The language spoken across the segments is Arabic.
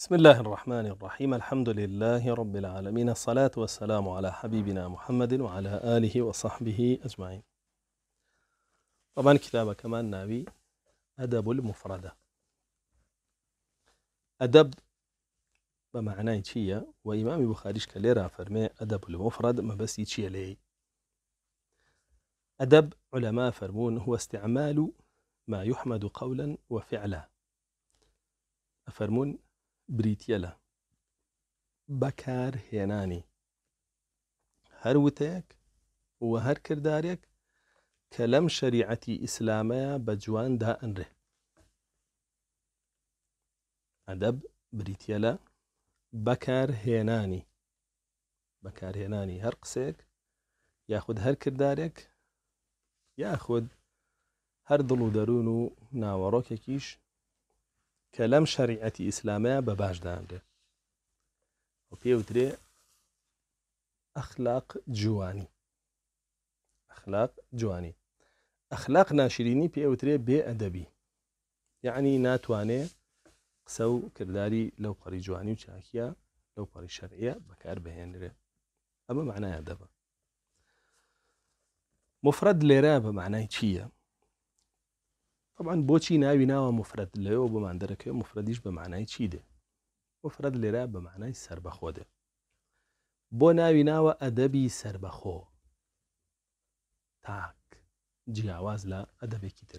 بسم الله الرحمن الرحيم الحمد لله رب العالمين الصلاة والسلام على حبيبنا محمد وعلى آله وصحبه أجمعين طبعا كتابة كمان ناوي أدب المفردة أدب بمعنى تشيا وإمام بخاريش بخاریش فرمي أدب المفرد ما بس مەبەستی چییە أدب علماء فرمون هو استعمال ما يحمد قولا وفعلا فرمون بریتە لە بەکارهێنانی هەر وتەیەک وە هەر کردارێک کە لەم شەریعەتی ئیسلامەیە بە جواندا ئەنرێ ئەدەب بریتە لە بەکارهێنانی بەکارهێنانی هەر قسێک یاخود هەر کردارێک یاخود هەر دڵ و دەروون و ناوەڕۆکێکیش کە لەم شەریعەتی ئیسلامەیە بە باشدانرێ و پێوترێ ئەخلاق جوانی ئەخلاق جوانی ئەخلاق ناشرینی پێوترێ بێ ئەدەبی یعنی يعني ناتوانێ قسە و کردداری لەو پەڕی جوانی و چاکیە لەو پەڕی شەرعە بەکار بهێنرێ ئەمە دەبە مفرد لێرە بە معنای چییە؟ طبعا بوچی ناوی ناو مفرد ناوە و لەوە بۆمان که مفردیش به معنای چی دێ مفرەت لێرا به معنای سربخو ده بو ناوی ناو ادبی سربخو تاک جیاواز لە ئەدەبێکی تر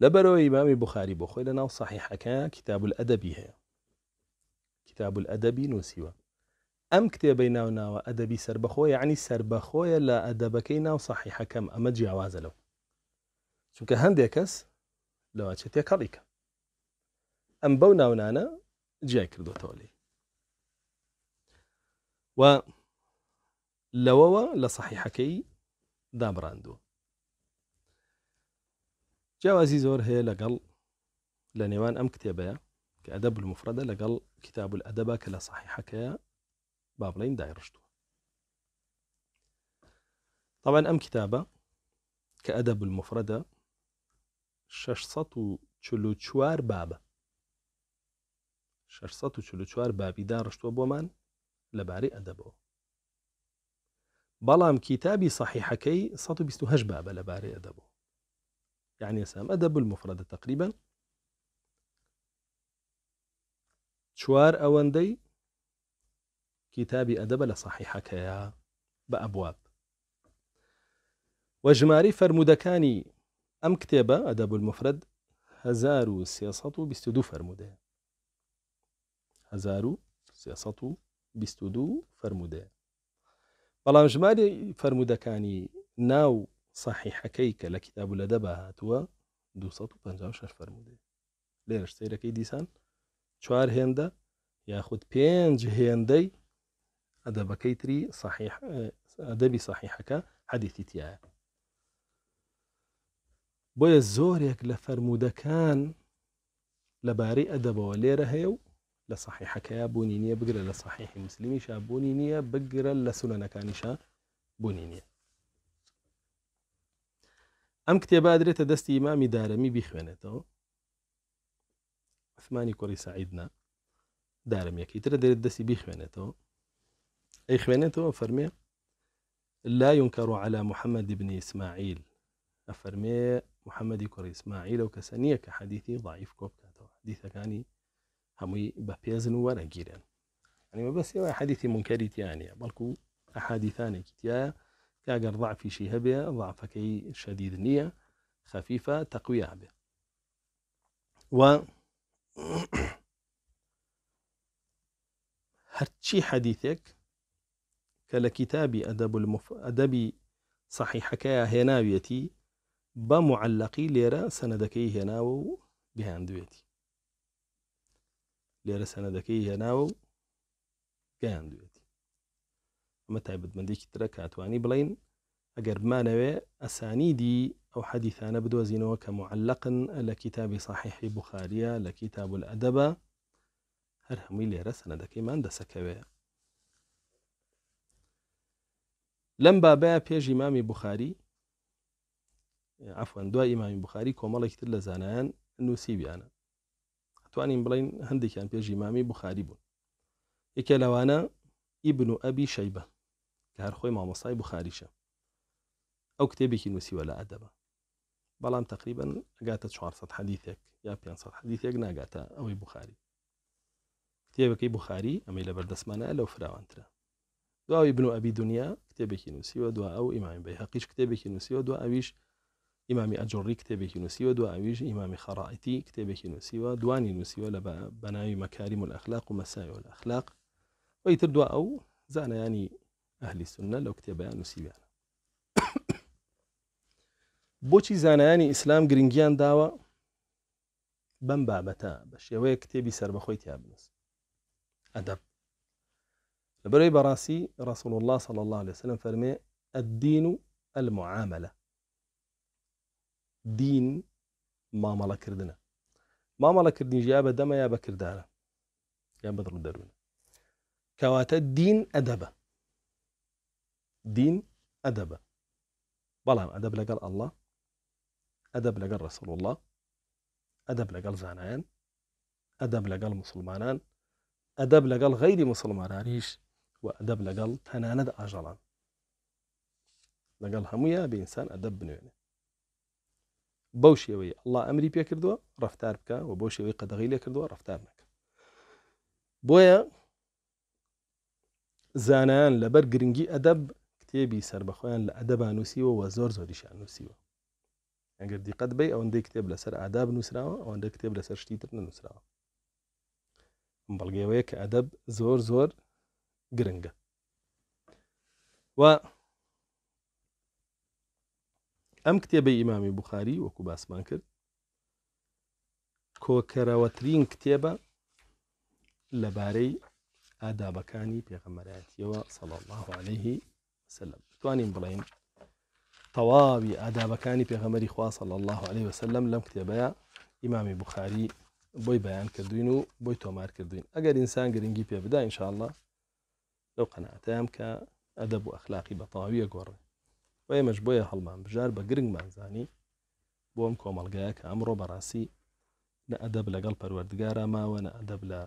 لبرو امام بخاری بخوی خۆی لە ناو سەحیحەکە کتاب الادبی هەیە کتاب ئەدەبی نووسیوە ام کتێبەی ناو ناو ئەدەبی سربەخۆ یعنی سربەخۆیە لە ئەدەبەکەی ناو سەحیحەکەم ئەمە جیاوازە لەو چونکە هەندێک کەس لەواچێتێ کەڕیکە ئەم بەو ناونانە جیای کردوتەوە لی و لەوەوە لە سەحیحەکەی دابڕاندووە جیاوازی زۆر هەیە لەگەڵ لە نێوان ئەم کتێبەیە کە ئەدە بلمفرەدە لقل کتاب ئەدەبە کە لە سەحیحەکەیە با بڵین طبعا ام کتابە كأدب المفردة 644 بابە 644 بابیدا ڕشتوە بۆمان بلام كتابي بەڵام کتابی صحیحەکەی 128 بابە لەبارەی أدبو يعني سام أدب المفردة تقريبا شوار أوندي كتابي أدب لصحيحك يا بأبواب وجماري فرمودكاني أم كتابة أداب المفرد هزارو سياساتو بستودو فرمودة هزارو سياساتو بستودو فرمودة بلان جمالي فرمودة كاني ناو صحيح كيك لكتاب الأدب هاتوا دو ساتو بانجاوشاش فرمودة ليش سيرك اي ديسان شوار هندا ياخد بينج هندي أدب كيتري صحيح أدبي صحيح كا حديثي تياه بۆیە زۆرێک لە فەرمودەکان لەبارەی ئەدەبەوە لێرە هەیە و لە صحیحەکەیە بوونی نییە بگرە لە صحیحی مسللیمیش بوونی نییە بگرە لە سونەنەکانیش بوونی نییە ئەم کتێبا درێتە دەستی ئیمامی دارەمی بیخوێنێتەوە عثمانی کوڕی سعیدنا دارەمیەکەی ترە دەرێت دەستی بیخوێنێتەوە ئەی خوێنێتەوە فەرمێ لا ينكر على محمد بن إسماعيل أفرمي محمد كوري اسماعيل وكسانيه كحديثي ضعيف كوكاتو حديث يعني همي بابيزن ورا جيران يعني ما بس حديثي منكري يعني بلكو احاديثان كتيا كاجر ضعف في شهبه ضعف كي شديد نيه خفيفه تقوية به و هرشي حديثك كلا كتابي أدب المف... أدبي صحيح حكاية هناويتي بە معلقی لێرە سەنەدەکەی هێناوە و گەیاندوێتی لێرە سەنەدەکەی هێناوە و گەیاندوێتی ئەمە تایبەتمەندێکی ترە کاتوانی بڵین ئەگەر بمانەوێ ئەسانی دی ئەو حەدیثانە بدۆزینەوە کە معلقن لە کتابی صاحیحی بخاریە لە کتاب ئەدەبە هەر هەمووی لێرە سەنەدەکەیمان دەسەکەوێ لەم بابەیە پێش ئیمامی بخاری عفوا دواء إمام بخاري كمال كتير لزانان إنه سيب أنا أتوني يعني. بلين هندي كان بيجي إمامي بخاري بون إكلو ابن أبي شيبة كهر خوي مع مصاي بخاريشة أو كتابي كي نسي ولا أدبة بلام تقريبا جاتا شعر صد حديثك يا بيان صد حديثك ناجاتا أو بخاري كتابك أي بخاري أميلة بردس مانا لو فراوان ترى ابن أبي دنيا كتابك ينسي ودعاء أو إمام بيها قيش كتابك ينسي ودعاء أبيش امام اجوري كتابه نووسیوە دو ئاویژ امام خرائتي كتابه نووسیوە دوانی نووسیوە لە بەناوی مكارم الاخلاق و الاخلاق ويتر دو او دو يعني اهل السنه لو لەو کتێبیان نووسیویانە بۆچی زانایانی ئیسلام اسلام جرينجيان بەم بابەتە بە شێوەیە كتابي سربەخۆی تیا بنووس ئەدەب لەبەرەوەی بەڕاستی الله صلى الله عليه وسلم فرمي الدين المعاملة دين ما مالا كردنا ما مالا كردين جابا دما يا بكردانا يا بدر الدرون كواتا دين أدبا دين أدبا بلا أدب لقال الله أدب لقال رسول الله أدب لقال زانان أدب لقال مسلمانان أدب لقال غير مسلمانان ريش وأدب لقال تناند أجلان لقال هميا بإنسان أدب بنوني بەو شێوەی ئەله ئەمری پێ کردووە ڕفتار بکە و بۆ شێوەی قەدەغی لێ کردووە ڕفتار نەکە بۆیە زانان لەبەر گرنگی ئەدەب کتێبی سربەخۆیان لە ئەدەبان نووسیوە و زۆر زۆریشان نووسیوە ئەگەر دیقەت بی ئەوەندەی کتێب لەسەر ئاداب نووسراوە ئەوەندە کتێب لەسەر شتی تر نووسراوە بەڵگەوەیە کە ئەدەب زۆر زۆر گرنگە و ام ئەم کتێبە ئیمامی بخاری وەکو باسمان کرد کۆکەرەوەترین کتێبە لەبارەی ئادابەکانی پێغەمەراتیەوە صلى الله عليه وسلم تواني توانین طوابي آداب كاني پێغەمەری خوا صلى الله عليه وسلم لم كتابا امام بخاری بوي بيان کردوین بوي بۆی تۆمار کردوین ئەگەر ئینسان گرنگی پێ بدا ئینشاءله لەو قەنەتەیان کە ئەدەب و ئەخلاقی بەتەواویە گۆڕێ و ئێمەش حلمان هەڵمان با بە گرنگمان زانی بۆ ئەم کۆمەلگایە کە ئەمڕۆ بەڕاستی نە ئەدەب لەگەڵ ما و نادب ئەدەب لە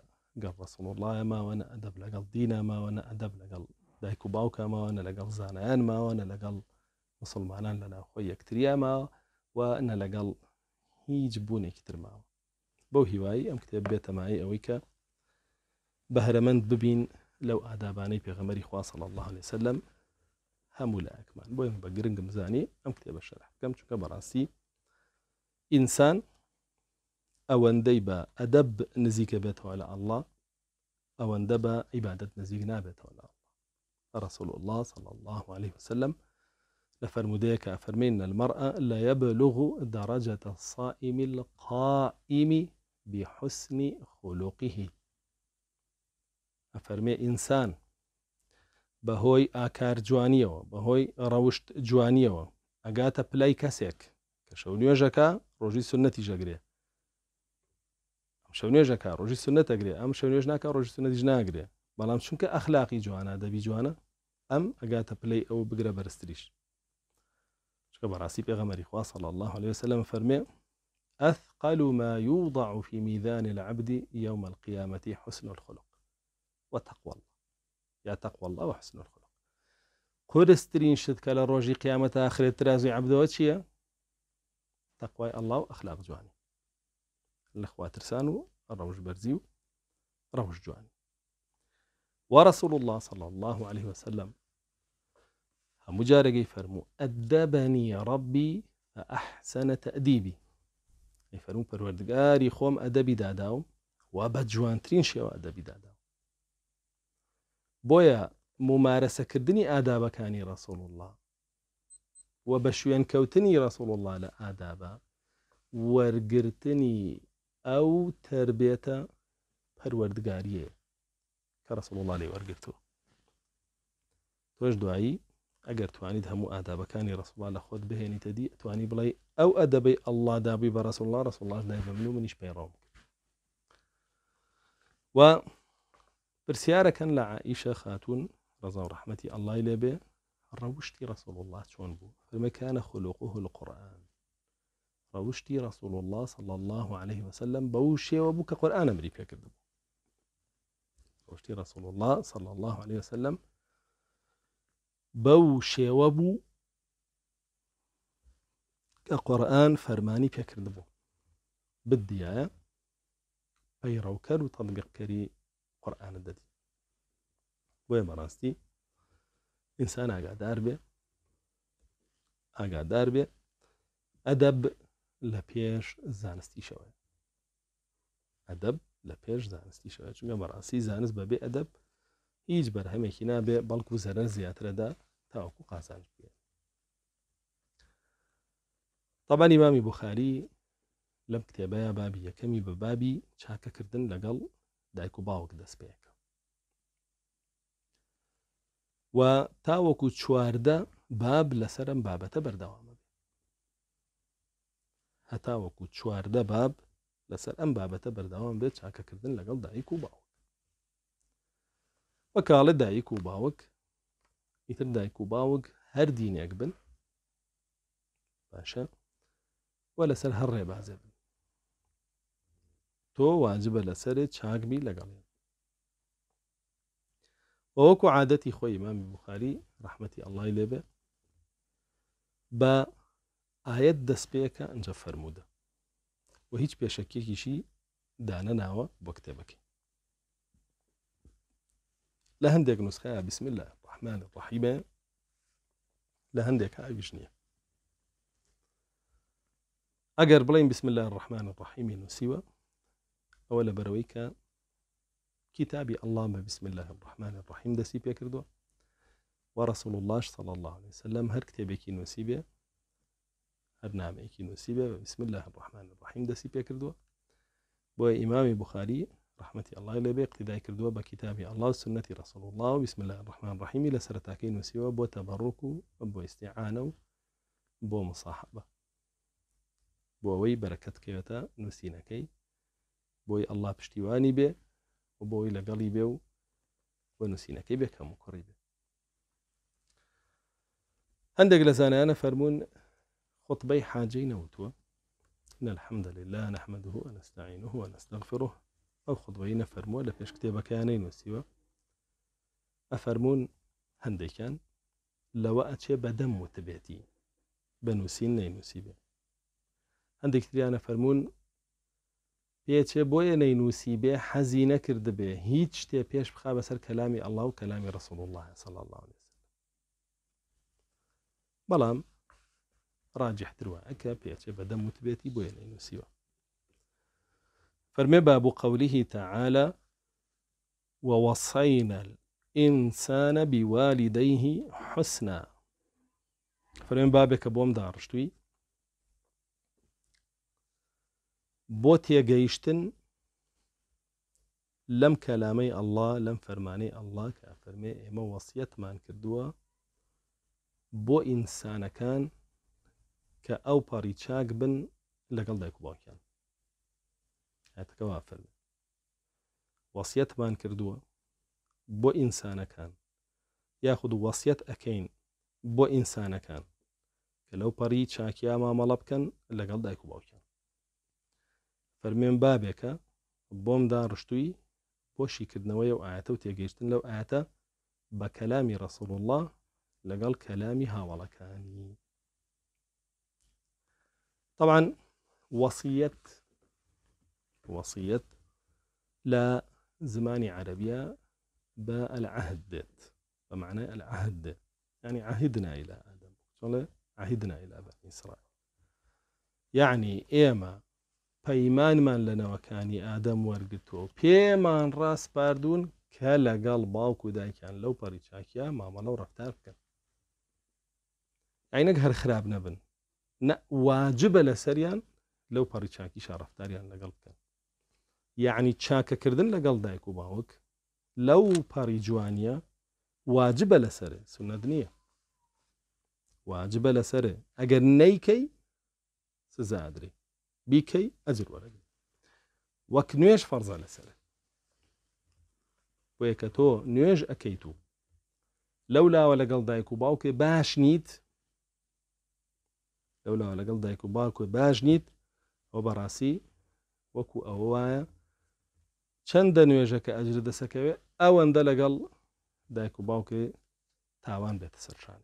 گەڵ ڕسڵ وڵایە ماوە نە ئەدەب لەگەڵ دینا ماوە نە دایکو لەگەڵ دایک و باوکە ماوە نە لەگەڵ زانایان ماوە نە لەگەڵ مسلمانان لنا ناوخۆی یەکتریا ما و نە لەگەڵ هیچ بوونێکی کتر ما بو هیوایی ئەم کتێب بێتەمایی ئەوەی کە بە هەرەمەند ببین لەو ئادابانەی پێغەمەری خواصل الله عليه وسلم هەمولایەک مان بۆیم بە گرنگم زانی ئەم کتێبە شەرحکەم چونکە بەڕاستی ئینسان ئەوەندەی بە ئەدەب نزیکە بێتەوە لە ئەله ئەوەندە عبادة نزيك نزیک على الله رسول الله صلى الله عليه وسلم لفرموديك فرمين المرأة لا يبلغ درجة الصائم القائم بحسن خلقه أفرمي إنسان بەهۆی ئاکار جوانیەوە بەهۆی ڕەوشت جوانیەوە ئەگاتە پلای کەسێک کە شەو نوێژەکە ڕۆژی سنەتی ژەگرێ ئەم شەو نوێژەکە ڕۆژی سنەتەگرێ ئەم شەو نوێژ ناکە ڕۆژی سنەتیش ناگرێ بەڵام چونکە ئەخلاقی جوانە دەبی جوانە ئەم ئەگاتە پلەی ئەو بگرە بەرزتریش چکە بەڕاستی پێغەمەری خواصل الله عليه وسلم فەرمێ أثقل ما يوضع في ميزان العبد يوم القيامة حسن الخلق وتقوى الله يا تقوى الله وحسن الخلق کورستترین شت کە لە ڕۆژی قیامەت ئاخرێت ترازوی تقوى الله وأخلاق ئەله و ئەخلاق جوانی برزيو روج و ورسول الله صلى الله عليه وسلم هەموو فرمو أدبني ربي فأحسن تأديبي يفرمو فەرمو پەروەردگاری خوم أدبي داداو و جوان ترين شێوە ئەدەبی دادا بۆیە ممارەسەکردنی ئادابەکانی ڕسوڵ الله و بە شوێن کەوتنی ڕسوڵ الله لە ئادابە وەرگرتنی ئەو تربێتە پەروەردگاریە کە ڕسوڵ الله لێ وەرگرتووە تۆش دوایی ئەگەر توانیت هەموو ئادابەکانی ڕسوڵ لە خۆت بهێنیتە دی توانی بڵێ ئەو ئەدەبەی ئەلله دابی بە ڕسوڵ الله ڕسوڵ الله لای بە من و منیش پێڕۆم و برسيارة كان لعائشة خاتون رضا ورحمة الله إلي به روشتي رسول الله بو فما كان خلوقه القرآن روشتي رسول الله صلى الله عليه وسلم بوشي وبوك قرآن أمري قورآن ئەمری روشتي رسول الله صلى الله عليه وسلم بوشي وبو كقرآن فرماني قورآن فەرمانی پێکرد بوو بدیایە پەیڕەوکەر و قورآانە دەدی بۆ ئێمە ڕاستی ئینسان ئاگادار بێ ئاگادار بێ ئەدەب لە پێش زانستی شەوە ئەدەب لە پێش زانستی شەوە چونگە بەڕاستی زانست بەبێ ئەدەب هیچ بەرهەمێکی نابێ بەڵکو زەرەر زیاترەدا تاوەکو قازان بێ طبعاً ئمامی بخاری لەم کتێبەیە بابی یەکەمی بە بابی چاکەکردن لەگەڵ دایک و باوک دەست پێەکە و تاوەکو چواردە باب لەسرم بابەتە بەردەوامە بێ هەتاوەکو چواردە باب لەسەر ئەم بابەتە بەرداوام بێت چاکەکردن لەگەڵ دایک و باوک وە کاڵە دایک و باوک ئیتر دایک و باوک هەر دینێک بن باشە وە لەسەر هەر ڕێبازێ بن واجب واجبە چاک بی لەگەڵێن اوکو عادتی خۆی امام بخاری ڕحمەتی ئەڵی لێبێ بە ئاەت دەستپێکە انجا فرموده و هیچ کشی دانه ناو بۆ کتێبەکەی لهم هەندێک نسخه بسم الله الرحمن ڕحیبێ لهم هەندێک ئاویش نییە ئەگەر بڵین بسم الله الرحمن ڕحیمی نووسیوە اولا لە كتابي الله بسم الله الرحمن الرحيم دەسی سيبيا كردو ورسول الله صلى الله عليه وسلم هر كتابي نووسی بێ هر نامي كي بێ بسم الله الرحمن الرحيم دەسی سيبيا كردو بو امام بخاري رحمة الله لەبێ قیدای کردووە كردو بكتابي الله سنة رسول الله بسم الله الرحمن الرحيم لە سەرتاکەی نووسیوە بو تەبڕک و استعانو بو و بو وي بركتك ئەوەی بەرەکەت بوي الله پشتیوانی بي و بوي لەگەڵی بێ و بۆ نووسینەکەی بێکەم و کوڕی بێ هەندێک انا فرمون فەرمونون خطبەی حاجەی ان الحمد لله نحمده ونستعينه ونستغفره أو خطبين فرموا لفيش كتابة كانين وسيوة أفرمون هندي كان لەوە ئەچێ بەدەم وتبێتی بەنووسین نەینووسی عندك هەندێک انا فرمون پێچێ بۆیە نەینوسی بێ حەزی نەکردبێ هیچ شتێ پێش بخا كلامي الله وكلامي رسول الله صلى الله سەڵ الله راجح تروا دروە ئەکە پێچێ بەدەم وتبێتی بۆیە نەینوسیوە فرمي باب قوله تعالى ووصينا الإنسان بوالديه حسنا فرمي بابك بوم دارشتوي بۆ تێگەیشتن لەم کەلامەی ئەله لەم فەرمانەی ئەله کە فەرمێ ئێمە وەسیەتمان کردووە بۆ ئینسانەکان کە ئەو پەڕی چاک بن لەگەڵ دایکباکیان هاتەکەوا فەرمێ وەسیەتمان کردووە بۆ ئینسانەکان یاخود وەسیەت ئەەکەین بۆ ئینسانەکان کە لەو پەڕی چاکیا مامەڵە بکەن لەگەڵ دایک و باوکە فەرمێن بابك بوم ڕشتووی بۆشیکردنەوەی و ئاەتە و تێگەیشتن لەو ئاتە بە کەلامی ڕسڵ الله كلامي کەلامی كاني طبعا وصية وصية لا زماني عربية با العهد بمعنى العهد يعني عهدنا إلى آدم عهدنا إلى بني إسرائيل يعني إيما پەیمانمان لە نەوەکانی ئادەم وەرگتووە پێمان ڕاستپاردون کە لەگەڵ باوک و دایکیان لەو پەڕی چاکیە مامەڵە و ڕفتار بکەن ئاینەک هەر خراپ نەبن واجبە لە سەریان لەو پەڕی چاکی شارەفتاریان لەگەڵ بکەن یعنی چاکەکردن لەگەڵ دایک و باوک لەو پەڕی جوانیە واجبە لەسەر سنەت نییە واجبە لەسەر ئەگەر نەیکەی سزادری بیکەی ئەجر وەرەگە وەک نوێژ فەرزە لەسەر بۆیە کە تۆ نوێژ ئەەکەیت و لەو لاوە لەگەڵ دایک و باوکێ باش نيت لەو لاوە لەگەڵ دایک و باوکێ باش نيت وبراسي وكو أوايا چند وایە چەندە نوێژەکە ئەجر دەسەکەوێ ئەوەندە لەگەڵ دایک و باوکێ تاوان بێتە سەرشان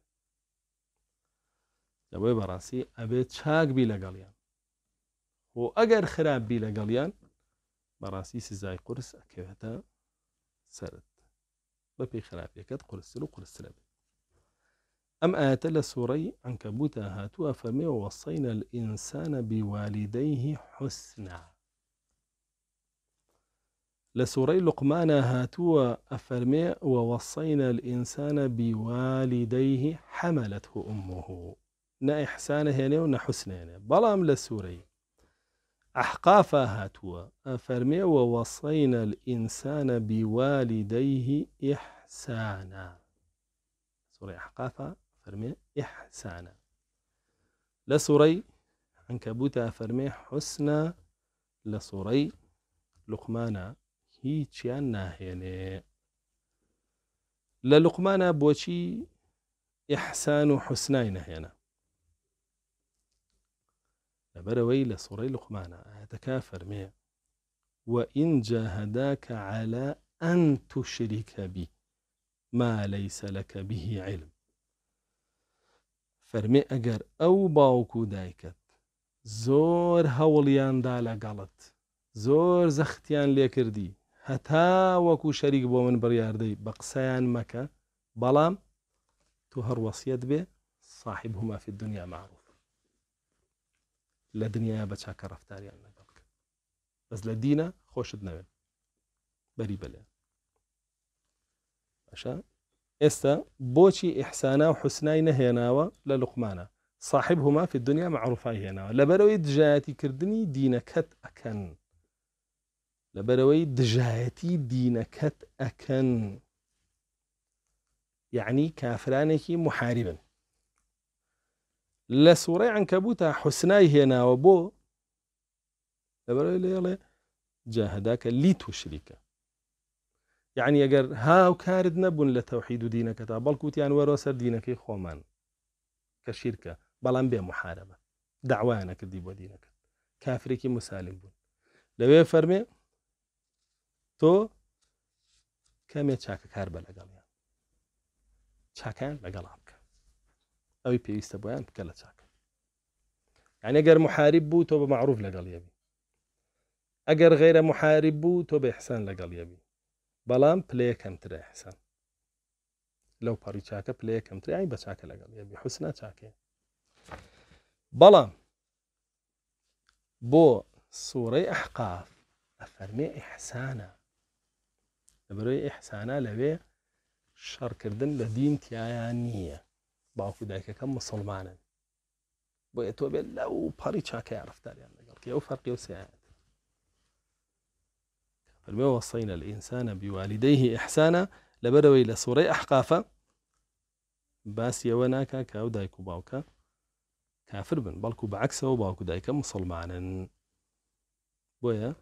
لەوەی بەڕاستی ئەبێت چاکبی لەگەڵیان و خراب خراپبی لەگەڵیان براسی سزای قرس ئەکەوێتە سرت بەپی خراپەکەت قرسل و قرسرە بێت ئەم ئاەتە لە سوڕەی ئەنکەبووتە هاتووە فەرمێ وەسەینە ئینسانە بیوالیدەیهی حوسنا لە سوڕەی لقمانە هاتووە ئەفەرمێ وەوەسەینە ئینسانە بیوالیدەیهی حەمەلت و ئومه نە ئەحسانە هێنێ يعني و نەحوسنێنێ هنا يعني. بلام لسوري أحقافا هاتوا أفرمي ووصينا الإنسان بوالديه إحسانا سوري أحقافا أفرمي إحسانا لسوري عنكبوتا أفرمي حسنا لسوري لقمانا لە سوڕەی هنا للقمانا بوشي إحسان لوقمانە هنا لەبەرەوەی لە سوڕەی لقمانە ئاەتەکافەر وإن جاهداك على أن تشرك بي ما ليس لك به علم فرمي أجر أو باوكو دايكت زور هوليان دالا غلط زور زختيان ليكردي هتا وكو شريك بو من بڕاردەی بە قسەیان مەکە بەڵام تو هەروەسیەت بێ في الدنيا معروف لدنيا دنیای رفتاري چاکە ڕفتاریان بس لدينا خوش لە بري خۆشت نەوێت بەری بوشي إحسانا وحسناي بۆچی ئیحسانە و حوسنای نەهێناوە لە لقمانە صاحب هما في الدنيا معروفای هێناوە لبروي دجاتي کردنی دینەکەت أكن لەبەرەوەی دجاتي دينكت أكن يعني کافرانێکی محاربن لە سوڕی عنکەبووتە حوسنای هێناوە بۆ لەبەر لێڵێ جاهداکە لی تو شریکە یعنی ئەگەر هاو کارد نەبوون لە تەوحید و دینەکە تا بەڵکووتیان وەرە سەر دینەکەی خۆمان کە شیرکە بەڵام بێ محارەبە داوایانە کردی بۆ دینەکە کافرێکی مسالم بوون لەوێ فەرمێ تۆ کەمێ چاکە کار بە لەگەڵیان چاکان لەگەڵام ئەوی پێویستە بۆیان بکە لە چاک یعنی ئەگەر محارب بو تۆ معروف لقال يبي ئەگەر غير محارب بوو تۆ بە حسان لەگەڵیەبی بەڵام پلەیە کەمترە حسان لەو پەڕی چاکە پلەیە کەمترایی بە چاکە لەگەڵیەبی حوسنە چاکێ بەڵام بۆ سوورەی ئەحقاف ئەفەرمێ ئیحسانە لەبەرۆی إحسانا لەوێ شەڕکردن لە دین تایان نییە باوكو دايكا كم مسلمانا بويا بيل لو باري شاكا عرفت علي يعني قال كيو فرق يو سعاد فالمي وصينا الانسان بوالديه احسانا لبروي لسوري احقافا باس وناكا كاو دايكو باوكا كافر بن بلكو بعكسه باوكو دايكا مسلمانا بويا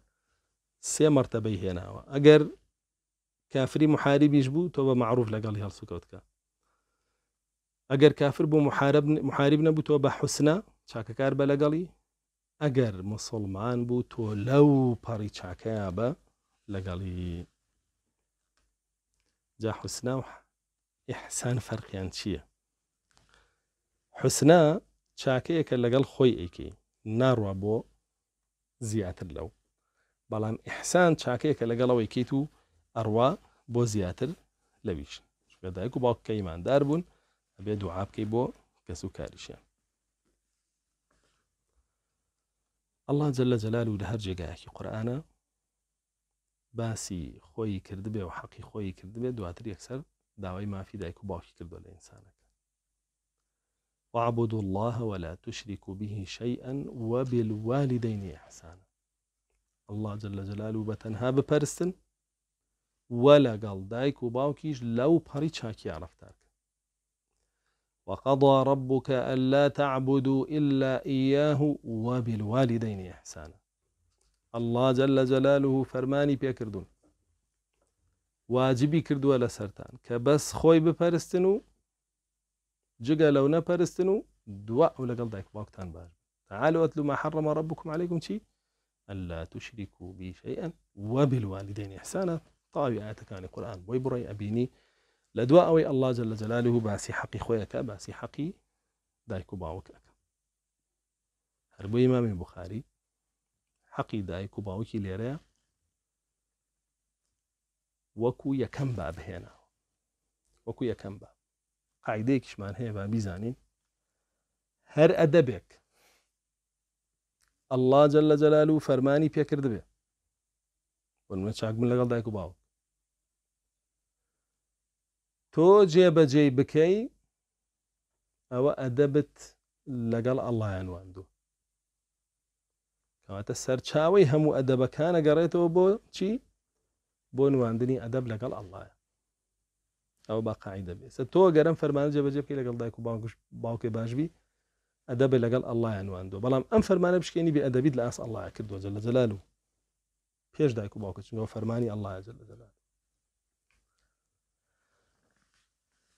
سي مرتبه هنا اگر كافري محارب يجبو تو معروف لقال هالسكوت كا ئەگەر کافر بوو محارب محارب نەبووتەوە بە حوسنا چاکەکار بە لەگەڵی ئەگەر مسلمان بوو تۆ لەو پەڕی چاکەیە بە لەگەڵی جا حوسنا و ئحسان فەرقیان چییە حوسنا چاکەیەکە لەگەڵ خۆی ئەیکی ناڕوا بۆ زیاتر لەو بەڵام ئحسان چاکەیەکە لەگەڵەوەی کیت و ئەڕوا بۆ زیاتر لەویش دایک و باوککە ئیماندار بوون أبي دعاء بکەی بۆ الله جل جلاله ئەله جللە جەلال باسي خوي هەر وحقي خوي باسی خۆی کردبێ دواتر يكسر داوای ما في و باوکی کردو لە وعبدوا الله ولا تشركوا به شيئا وبالوالدين إحسانا الله جل جلاله بتنها ببرستن ولا قال دايكو وباوكيش لو باري چاكي عرفتك وقضى ربك ألا تعبدوا إلا إياه وبالوالدين إحسانا الله جل جلاله فرماني بيكردون واجبي كردو على سرطان كبس خوي بفرستنو جگا لو نفرستنو دواء ولا و دوا ئەو تعالوا دایک ما حرم ربكم عليكم شي ألا تشركوا بي شيئا وبالوالدين إحسانا طاوي آياتك عن القرآن ويبري أبيني لدواء دوا الله جل جلاله باسي حقي خويك باسي حقي دايكو حەقی دایک و باوکەکە بخاري حقي دايكو حەقی دایک وكو باوکی لێرەیە وەکو یەکەم با بهێناوە وەکو یەکەم با قاعدەیەکیشمان هەیە با بیزانین هەر جل جلاله فرماني بيكر دبي پێکرد شاك بنمە دايكو لەگەڵ تۆ جێبەجێی بکەی ئەوە ئەدەبت لەگەڵ ئەڵیان واندوو کەواتە سەرچاوی هەموو ئەدەبەکانە گەڕێتەوە بۆ چی بۆ نواندنی ئەدەب لەگەڵ ئەڵایە ئەو باقاعی دەبێت سە تۆ گەرم فەرمان جێبەجێ بکەی لەگەڵ دایک و باکوش باوکی باشبی ئەدەبێت لەگەڵ ئەلایان واندوە بەڵام ئەم فەرمانە بشکێنی بێ ئەدەبیت لە ئاس ئەلای کردووە جە لە جەلال و پێش دایک و باوکچنەوە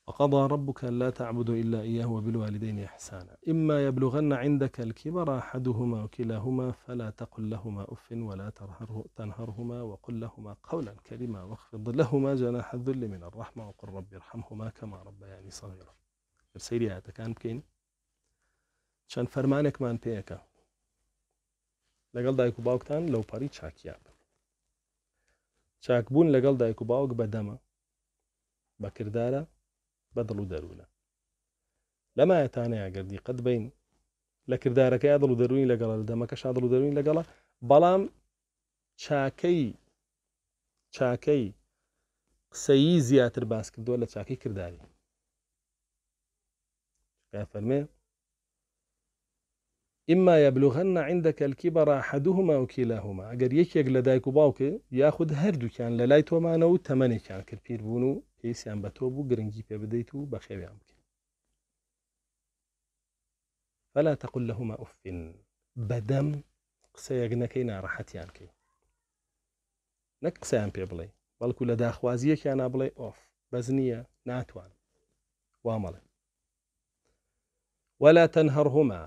وقضى ربك ألا تعبدوا إلا إياه وبالوالدين إحسانا إما يبلغن عندك الكبر أحدهما وكلاهما فلا تقل لهما أف ولا تنهرهما وقل لهما قولا كريما واخفض لهما جناح الذل من الرحمة وقل رب ارحمهما كما ربياني صغيرا سيدي هذا كان بكين چەند فەرمانێکمان پێەکە لەگەڵ دایک و باوکتان لو باري چاکیان چاکبوون لقل دايكو باوك بدما بكردارا بەکردارە بەدڵ و دەروونە لەمایەتانەیە گردی قەت بین لە کردارەکەی ئەدڵ و دەروین لەگەڵە دەمەکە شادڵ و دەروین لەگەڵە بەڵام شاكي چاکەی باس کردووە لە چاکەی کردداری فرمي إما يبلغن عندك الكبر أحدهما وكلاهما أجر يكيك لدايك باوكي ياخد هردو كان للاي تومانو تمني كان كربير بونو پێویستیان بە تۆ بو گرنگی پی بدەیت تو بخیوی هم بکەین فلا تقل لهما افن بدم أف بەدەم قسەیەک نەکەی ناڕەحەتیان کەی نەک قسەیان پی بلی بلکو لداخوازی داخوازیەکیان انا بلی اف بزنیه ناتوان وامەڵێ ولا تنهرهما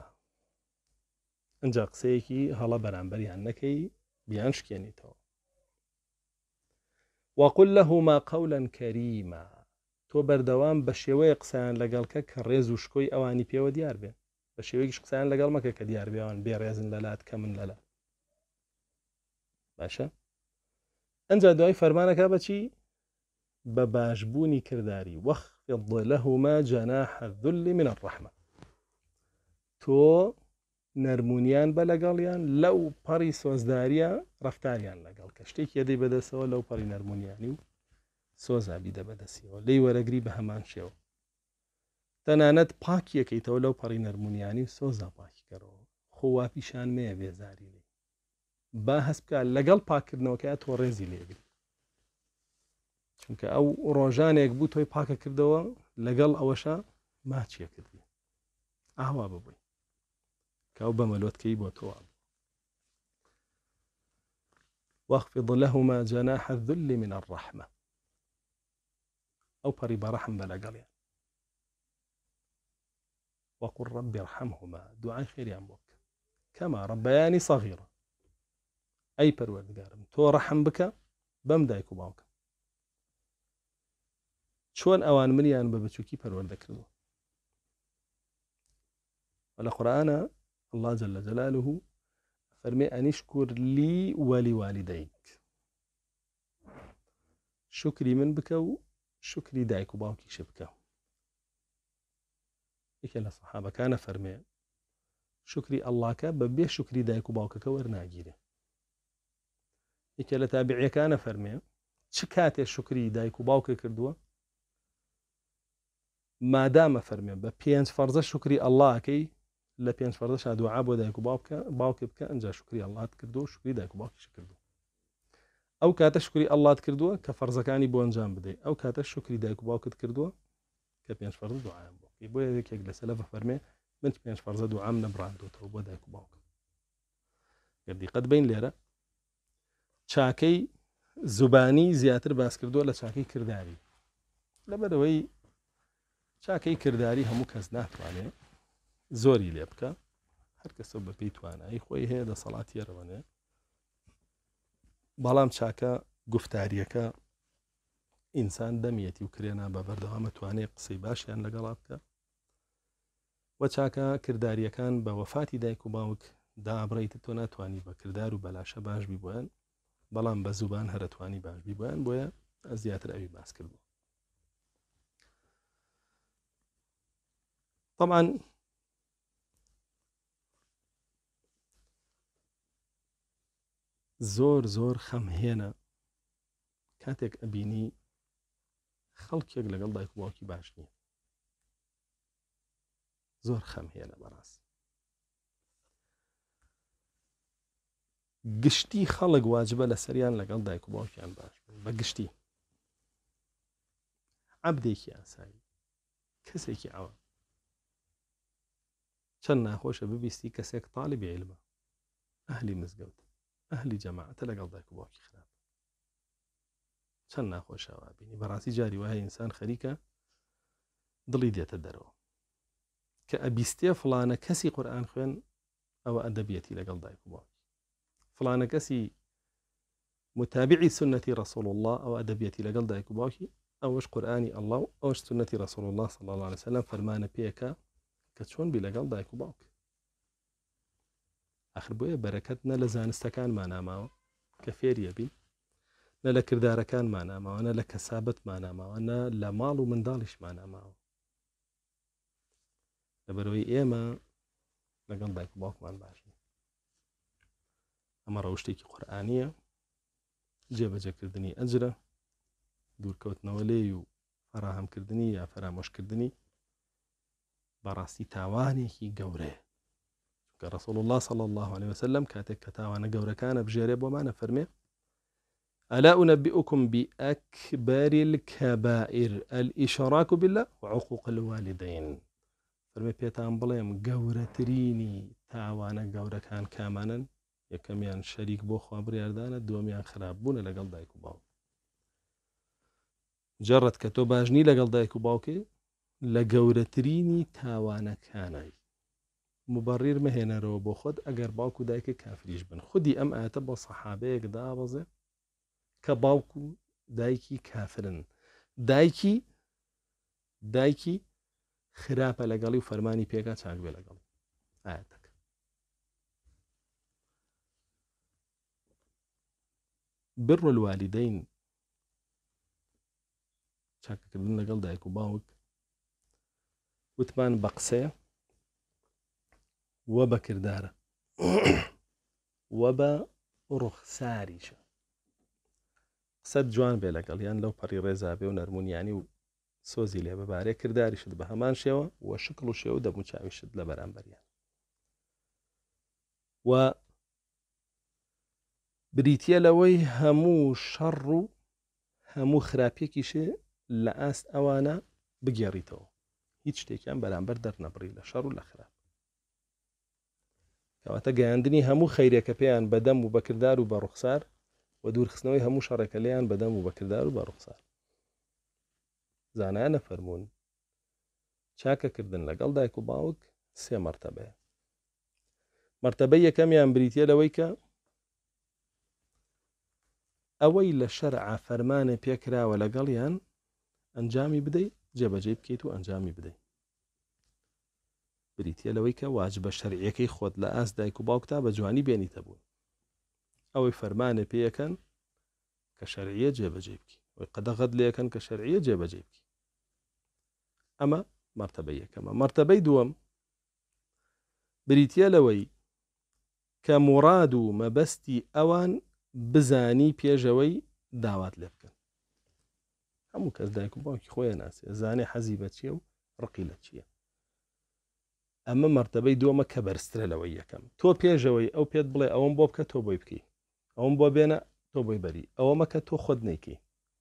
انجا قصه یکی حالا قسەیەکی هەڵە نکی بیانش بیان تو وقل لهما قولا كريما تو بردوام بە قسان قسەیان لەگەڵکە ريزو شكوي اواني بيو ئەوانی پێوە دیار بێن بە شێوەیەکی قسەیان لەگەڵ مەکە کە دیار باشا انزا ڕێزن فرمانك کە من لەلا باشە ئەجا دوای فەرمانەکە الذل من الرحمة تو نەرمونیان بە لەگەڵیان لەو پەڕی سۆزداریە ڕفتاریان لەگەڵ کە شتێکی دەی بەدەسەوە لەو پەڕی نەرمونیانی و سۆزابی دە بەدەسیەوە لی وەرەگری بە هەمان شێوە تەنانەت پاکیەکەیتەوە لەو پەڕی نەرمونیانی و سۆزا پاکیکەرەوە خۆوا پیشان مەیە بێزاری لێ با هەستکە لەگەڵ پاکردنەوەکە تۆ ڕێزی لێگری چونکە ئەو ڕۆژانێک بوو تۆی پاکە کردەوە لەگەڵ ئەوەشە ماچیە کردی ئاوا ببووی کە بملوت بە مەلۆتکەی واخفض لهما جناح الذل من الرحمة أو پەری بەڕەحم بلا لەگەڵیان يعني. وقل ڕب ارحمهما دعاء خير يا بکە كما ربياني سەغیرە أي پەروەردگارم تۆ تو رحم بك دایک و باوکە چۆن ئەوان منیان بە بچووکی پەروەردەکردووە ولا قرآن الله جل جلاله فرمي أن يشكر لي ولوالديك شكري من بكو شكري دايك وباوكي شبكو ئیکە الصحابة كان فرمي شكري الله بە بێ شكري دایک و كورناجيري وەرناگیرێ ئیکە لە تابعیەکانە فەرمێ چ کاتێ شکری دایک و باوکە کردووە مادامە فەرمێ بە شكري الله كي لە پێنج فەردەش دوعا بۆ دایک و باوکە باوکە بکە ئەنج شکری ئەلات کردو و شکری دایک و باوکیش کردو ئەو کاتە شکری ئەلات کردووە کە فەرزەکانی بۆ ئەنجام بدەیت ئەو کاتە شکری دایک و باوکت کردووە کە پێنج فەرز دوعاام بۆ بۆ یەکێک لە سەلە فەرمێ من پێنج فەرزە دوعام نەبراندوتەوە بۆ دایک و باوکم گردی قەت بین لێرە چاکەی زوبانی زیاتر باس کردووە لە چاکەی کردداری لەبەرەوەی چاکەی کردداری هەموو کەس ناتوانێت زۆری لێ بکە هەرکەسە بە پێی توانایی خۆی هەیە دە سەڵاتی ڕەوەنێ بەڵام چاکە گفتاریەکە ئینسان دەمیەتی و کرێنە بە بەردەوامە توانێت قسەی باشیان لەگەڵا بکە وە چاکە کردداریەکان بە وەفاتی دایک و باوک دابڕیت تۆ ناتوانانی بە کردار و بەلاشە باش بیبووان بەڵام بە زوبان هەرەتوانی باش بیبووان بۆیە ئە زیاتر ئەوی باس کردبوو طبعا زۆر زۆر خەمهێنە کاتێک ئەبینی خەڵکێک لەگەڵ دایک باوکی باش نییە زۆر خەمهێنە بەڕاست گشتی خەڵک واجبە لە سەریان لەگەڵ دایک و باوکیان باش بە گشتی عبدێکی ئاسایی کەسێکی ئەوە چەند ناخۆشە ببیستی کەسێک تاالب علمە ئەهلی مزگەوت ئەهلی جماعة لەگەڵ دایک و باوکی خراپ چەند ناخۆشەوە بینی بەڕاستی جاری وایە ئینسان خەریکە دڵی دێتە دەرەوە کە ئەبیستێ فلانە کەسی قورآان خوێن ئەوە ئەدەبیەتی لەگەڵ دایک و باوکی فلانە کەسی متابعی رسول الله او أدبيتي لەگەڵ دایک و اوش ئەوەش الله اوش ئەوش رسول الله صلى الله عليه وسلم فرمان پێەکە کە بلا بی لەگەڵ دایک ئەخر بۆیە بەرەکەت نە لە زانستەکانمان ناماوە کە فێریە بین نە لە کردارەکانمان ناماوە نە لە کەسابەتمان ناماوە نە لە ماڵ و منداڵیشمان ناماوە لەبەرەوەی ئێمە لەگەڵ دایک باوکمان باشین ئەمە ڕەوشتێکی قورآانیە جێبەجەکردنی ئەجرە دوورکەوتنەوە لێ و فەراهەمکردنی یا فەرامۆشکردنی بەڕاستی تاوانێکی گەورەیە رسول الله صلى الله عليه وسلم كاتك کە تاوانە كان بجرب وما نفرمي ألا أنبئكم بأكبر الكبائر الإشراك بالله بله وعقوق الوالدین فەرمێ پێتان بڵێم گەورەترینی تاوانە گەورەکان کامانن یەکەمیان شەریک بۆ شريك بوخوا دومیان خراپبوونە لەگەڵ دایک و باوک جەڕەت کە تۆ باشنی لقل دايكو باوكي باوکێ تريني گەورەترینی تاوانەکانایی مبڕیر مەهێنەرەوە بۆ خۆت ئەگەر باوکو دایکە کافریش بن خودی ئەم ئاتە بە سەحابەیەک دابەزێ کە باوکو دایکی کافرن دایکی دایکی خراپە لەگەڵی و فەرمانی پێگا چاکبێ لەگەڵ ئاەتەکە بر الوالدین چاکەکردن لەگەڵ دایک و باوک وتمان بە قسەیە وە بەکردارە وە بە ڕوخساریشە قسەد جوان بێ لەگەڵ یان لەو پەڕی ڕێزابێ و نەرمونیانی و سۆزی لێ بەبارێ کردداریشت بە هەمان شێوە وە شکل و شێو دەموچاویشت لە بەرامبەریان و بریتە لەوەی هەموو شەڕ و هەموو خراپێکیشێ لە ئاست ئەوانە بگێڕیتەوە هیچ شتێکیان بەرامبەر دەرنەبڕی لە شەڕ و لە خراپ ئەوەتە گەیاندنی هەموو خەیرێکە پێیان بەدەم و بەکردار و بە ڕوخسار و دوورخستنەوەی هەموو شەڕێکە لەیان بەدەم و بەکردار و بە ڕوخسار زانایان نەفەرمونون چاکەکردن لەگەڵ دایک و باوک سێ مەرتەبێ مەرتەبە یەکەمیان بریتە لەوەی کە ئەوەی لە شەرع فەرمانە پێکراوە لەگەڵیان ئەنجامی بدەیت جێبەجێ بکەیت و ئەنجامی بدەیت بریتە لەوەی کە واج بە شەرعیەکەی خۆت لە ئاس دایک و باوکتا بە جوانی بێنیتە بوون ئەوەی فەرمانە پێەکەن کە شەرعیە جێبەجێ بکی وی قەدەغت لەکەن کە شەرعیە جێبەجێ بکی ئەمە مرتبەی یەکەمە مرتبەی دووەم بریتە لەوەی کە مراد و مەبەستی ئەوان بزانی پێشەوەی داوات لێ بکەن هەموو کەس دایک و باوکی خۆیان ناسی زانێ حەزی بە چیە و ڕقی لە چییە ئەمە مەرتبەی دووەمە کە بەرسترە لەوەی یەکەم تۆ پێشەوەی ئەو پێت بڵێ ئەوم بۆ بکە تۆ بۆی بکەی ئەوم بۆ بێنە تۆ بۆی بەری ئەوەمە کە تۆ خۆت نێکی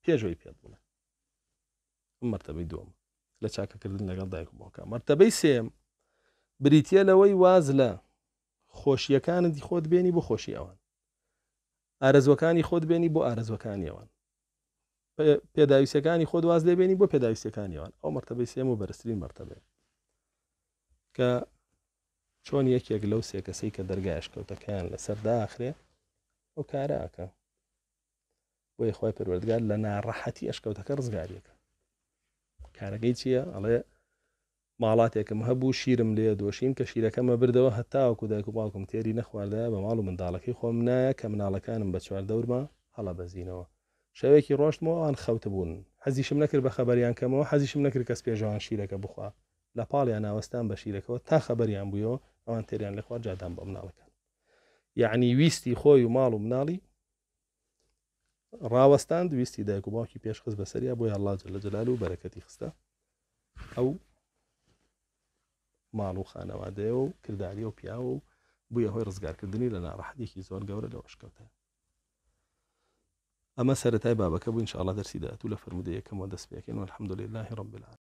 پێشەوەی پێت بڵێ مەرتبەی دووەم لە چاکەکردن لەگەڵ دایک بۆکە مەرتبەی سێم بریتە لەوەی واز لە خۆشیەکانتی خۆت بێنی بۆ خۆشی ئەوان ئارزوەکانی خۆت بێنی بۆ ئارزوەکانیەوەن پێداویستەکانی خۆت واز لێبێنی بۆ پێداویستەکانیەوەن ئەو مەرتبەی سێم و بەرزترین مەرتبێت کە چۆن یەکێک لەو سێ کەسەی کە دەرگایش کەوتەکەیان لەسەر داخرێ ئەو کاراکە بۆی خۆی پروەردگار لە ناڕەحەتی ئەشکەوتەکە ڕزگاریەکە کارەکەی چییە ئەڵێ ماڵاتێکم هەبوو شیرم لێ دۆشیم کە شیرەکەمە بردەوە هەتاوەکو دایک و باڵکم تێری نەخواردایە بە ماڵ و منداڵەکەی خۆم نایە کە مناڵەکانم بە چوار دەورمە هەڵە بەزینەوە شەوێکی ڕۆشتمەوە ئەوان خەوتە بوون حەزیشم نەکرد بە خەبەریان کەمەوە حەزیشم نەکرد کەس پێژەوان شیرەکە بخوا لە پاڵیان ناوەستان بە شیرەکەەوە تا خەبەریان بوویەوە ئەوان تێریان لە خوار جادان بۆ مناڵەکان یعنی ویستی خۆی و ماڵ و مناڵی ڕاوەستان دویستی دایک و باوکی پێش خست بەسەریا بۆی هەڵاج لە جلال و بەرەکەتی خستە ئەو ماڵ و خانەوادەیە و کردداری و پیاوە و بووە هۆی ڕزگارکردنی لە ناڕحدێکی زۆر گەورە لە وەشکەوتە ئەمە سەرەتای بابەکە بووین شڵە دەرسی داات و لە فرمودەیەکەمەوە دەستپێکەن و الحمدلله ڕم بلان